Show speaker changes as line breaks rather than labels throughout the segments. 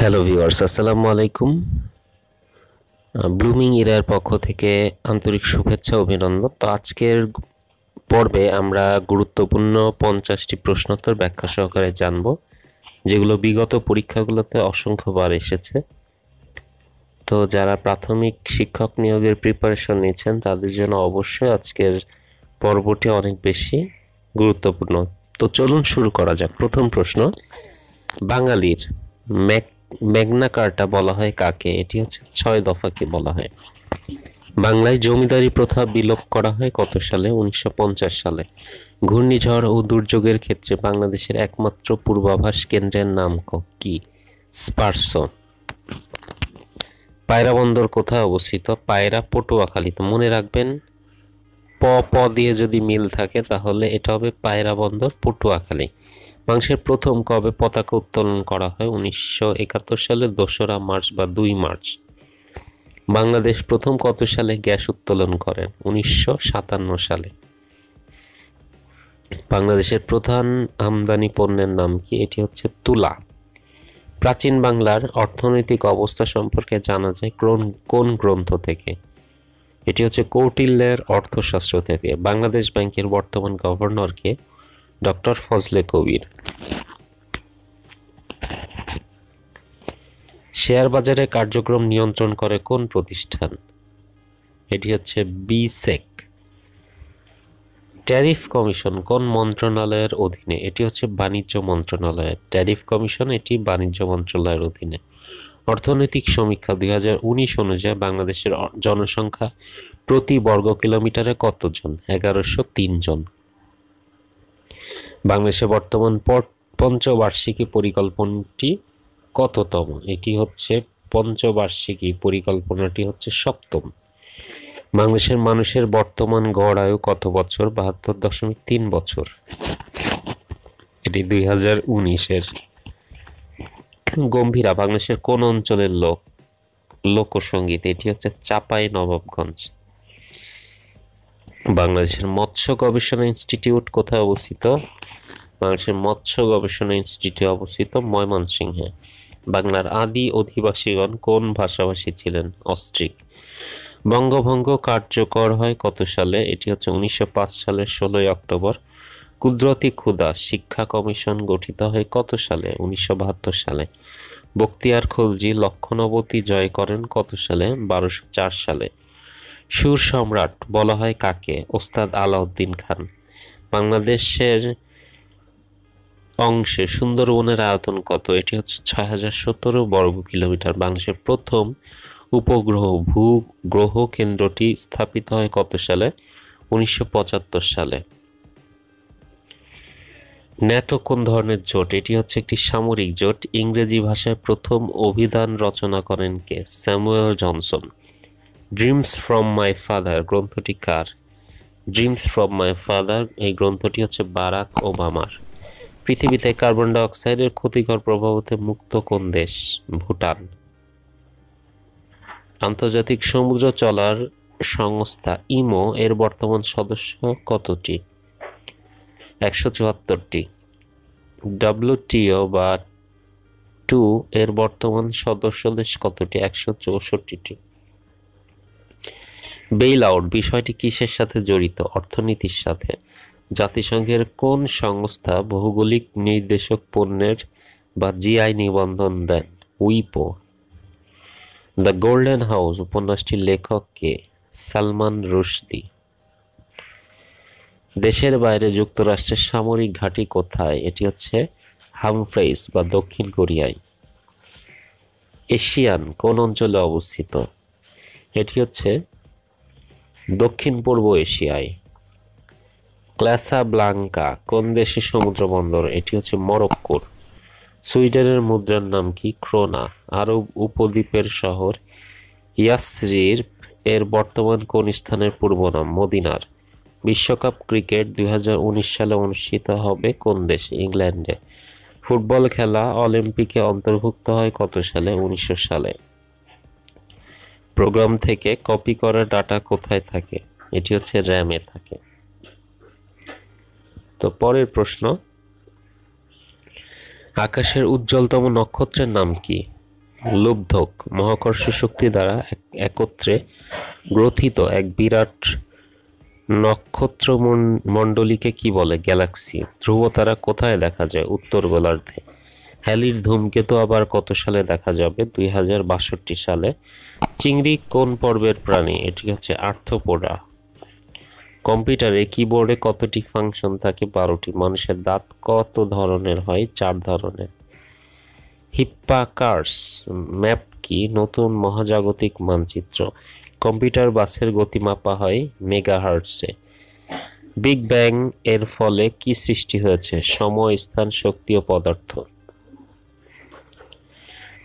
hello viewers আসসালামু আলাইকুম blooming ইরার পক্ষ থেকে আন্তরিক শুভেচ্ছা অভিনন্দন তো আজকের পর্বে আমরা গুরুত্বপূর্ণ পঞ্চাশটি প্রশ্নোত্তর ব্যাখ্যা সহকারে জানব যেগুলো বিগত পরীক্ষাগুলোতে অসংখ্যবার এসেছে তো যারা প্রাথমিক শিক্ষক নিয়োগের প্রিপারেশন নিচ্ছেন তাদের জন্য অবশ্যই আজকের পর্বটি অনেক বেশি গুরুত্বপূর্ণ তো চলুন শুরু করা যাক প্রথম প্রশ্ন বাঙালির ম্যাক ম্যাগনা কার্টা বলা হয় কাকে এটি হচ্ছে ছয় দফাকে বলা হয় বাংলায় জমিদারি প্রথা বিলোপ করা হয় কত সালে উনিশশো সালে ঘূর্ণিঝড় ও দুর্যোগের ক্ষেত্রে বাংলাদেশের একমাত্র পূর্বাভাস কেন্দ্রের নাম কি স্পার্স পায়রা বন্দর কোথায় অবস্থিত পায়রা পটুয়াখালীতে মনে রাখবেন প দিয়ে যদি মিল থাকে তাহলে এটা হবে পায়রা বন্দর পটুয়াখালী মাংসের প্রথম কবে পতাকা উত্তোলন করা হয় উনিশশো একাত্তর সালে দোসরা মার্চ বা দুই মার্চ বাংলাদেশ প্রথম কত সালে গ্যাস উত্তোলন করেন উনিশশো সাতান্ন সালে বাংলাদেশের প্রধান আমদানি পণ্যের নাম কি এটি হচ্ছে তুলা প্রাচীন বাংলার অর্থনৈতিক অবস্থা সম্পর্কে জানা যায় কোন কোন গ্রন্থ থেকে এটি হচ্ছে কৌটিল্যের অর্থশাস্ত্র থেকে বাংলাদেশ ব্যাংকের বর্তমান গভর্নরকে ডক্টর ফজলে কবির শেয়ার বাজারে কার্যক্রম নিয়ন্ত্রণ করে কোন প্রতিষ্ঠান এটি হচ্ছে বিসেক ট্যারিফ কমিশন কোন মন্ত্রণালয়ের অধীনে এটি হচ্ছে বাণিজ্য মন্ত্রণালয়ের ট্যারিফ কমিশন এটি বাণিজ্য মন্ত্রণালয়ের অধীনে অর্থনৈতিক সমীক্ষা দুই হাজার উনিশ অনুযায়ী বাংলাদেশের জনসংখ্যা প্রতি বর্গ কিলোমিটারে কতজন এগারোশো জন বাংলাদেশে বর্তমান পঞ্চবার্ষিকী পরিকল্পনাটি কততম এটি হচ্ছে পঞ্চবার্ষিকী পরিকল্পনাটি হচ্ছে সপ্তম বাংলাদেশের মানুষের বর্তমান গড় আয়ু কত বছর বাহাত্তর দশমিক তিন বছর এটি দুই হাজার উনিশের গম্ভীরা বাংলাদেশের কোন অঞ্চলের লোক লোকসঙ্গীত এটি হচ্ছে চাপাই নবাবগঞ্জ বাংলাদেশের মৎস্য গবেষণা ইনস্টিটিউট কোথায় অবস্থিত বাংলাদেশের মৎস্য গবেষণা ইনস্টিটিউট অবস্থিত ময়মনসিংহে বাংলার আদি অধিবাসীগণ কোন ভাষাভাষী ছিলেন অস্ট্রিক বঙ্গভঙ্গ কার্যকর হয় কত সালে এটি হচ্ছে উনিশশো সালের ষোলোই অক্টোবর কুদরতি ক্ষুদা শিক্ষা কমিশন গঠিত হয় কত সালে উনিশশো সালে বক্তিয়ার খলজি লক্ষণবতী জয় করেন কত সালে বারোশো সালে সুর সম্রাট বলা হয় কাকে ওস্তাদ আলাউদ্দিন খান বাংলাদেশের অংশে সুন্দরবনের আয়তন কত এটি হচ্ছে ছয় হাজার সতেরো বর্গ কিলোমিটার বাংলাদেশের প্রথম উপগ্রহ ভূ গ্রহ কেন্দ্রটি স্থাপিত হয় কত সালে উনিশশো সালে ন্যাটো কোন ধরনের জোট এটি হচ্ছে একটি সামরিক জোট ইংরেজি ভাষায় প্রথম অভিধান রচনা করেন কে Samuel Johnson Dreams from My Father গ্রন্থটি কার ড্রিমস ফ্রম মাই ফাদার এই গ্রন্থটি হচ্ছে বারাক ওবামার পৃথিবীতে কার্বন ডাইঅক্সাইডের ক্ষতিকর প্রভাবতে মুক্ত কোন দেশ ভুটান আন্তর্জাতিক সমুদ্র চলার সংস্থা ইমো এর বর্তমান সদস্য কতটি একশো চুয়াত্তরটি ডাব্লুটিও বা টু এর বর্তমান সদস্য দেশ কতটি একশো চৌষট্টিটি বেইল আউট বিষয়টি কিসের সাথে জড়িত অর্থনীতির সাথে জাতিসংঘের কোন সংস্থা ভৌগোলিক নির্দেশক পণ্যের বা জিআই নিবন্ধন দেন উইপো দ্য গোল্ডেন হাউস উপন্যাসটির লেখক কে সালমান রুশদি দেশের বাইরে যুক্তরাষ্ট্রের সামরিক ঘাঁটি কোথায় এটি হচ্ছে হামফ্রেস বা দক্ষিণ কোরিয়ায় এশিয়ান কোন অঞ্চলে অবস্থিত এটি হচ্ছে দক্ষিণ পূর্ব এশিয়ায় ক্লাসা ব্লাঙ্কা কোন দেশে সমুদ্র বন্দর এটি হচ্ছে মরক্কোর সুইডেনের মুদ্রার নাম কি ক্রোনা আরব উপদ্বীপের শহর ইয়াসরির এর বর্তমান কোন স্থানের পূর্ব নাম মদিনার বিশ্বকাপ ক্রিকেট দুই সালে অনুষ্ঠিত হবে কোন দেশে ইংল্যান্ডে ফুটবল খেলা অলিম্পিকে অন্তর্ভুক্ত হয় কত সালে উনিশশো সালে প্রোগ্রাম থেকে কপি করা ডাটা কোথায় থাকে এটি হচ্ছে র্যামে থাকে তো পরের প্রশ্ন আকাশের উজ্জ্বলতম নক্ষত্রের নাম কি লুব্ধক মহাকর্ষ শক্তি দ্বারা একত্রে গ্রথিত এক বিরাট নক্ষত্র মণ্ডলীকে কি বলে গ্যালাক্সি ধ্রুবতারা কোথায় দেখা যায় উত্তর গোলার্ধে হ্যালির ধূমকেতু আবার কত সালে দেখা যাবে দুই সালে চিংড়ি কোন পর্বের প্রাণী এটি হচ্ছে আর্থপোড়া কম্পিউটারে কিবোর্ডে কতটি ফাংশন থাকে বারোটি মানুষের দাঁত কত ধরনের হয় চার ধরনের হিপ্পাকার্স ম্যাপ কি নতুন মহাজাগতিক মানচিত্র কম্পিউটার বাসের গতি মাপা হয় মেগাহার্টসে বিগ ব্যাং এর ফলে কি সৃষ্টি হয়েছে সময় স্থান শক্তি ও পদার্থ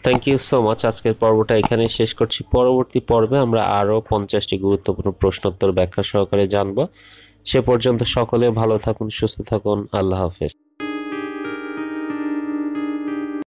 থ্যাংক ইউ সো মাচ আজকের পর্বটা এখানে শেষ করছি পরবর্তী পর্বে আমরা আরও পঞ্চাশটি গুরুত্বপূর্ণ প্রশ্নোত্তর ব্যাখ্যা সহকারে জানব সে পর্যন্ত সকলে ভালো থাকুন সুস্থ থাকুন আল্লাহ হাফেজ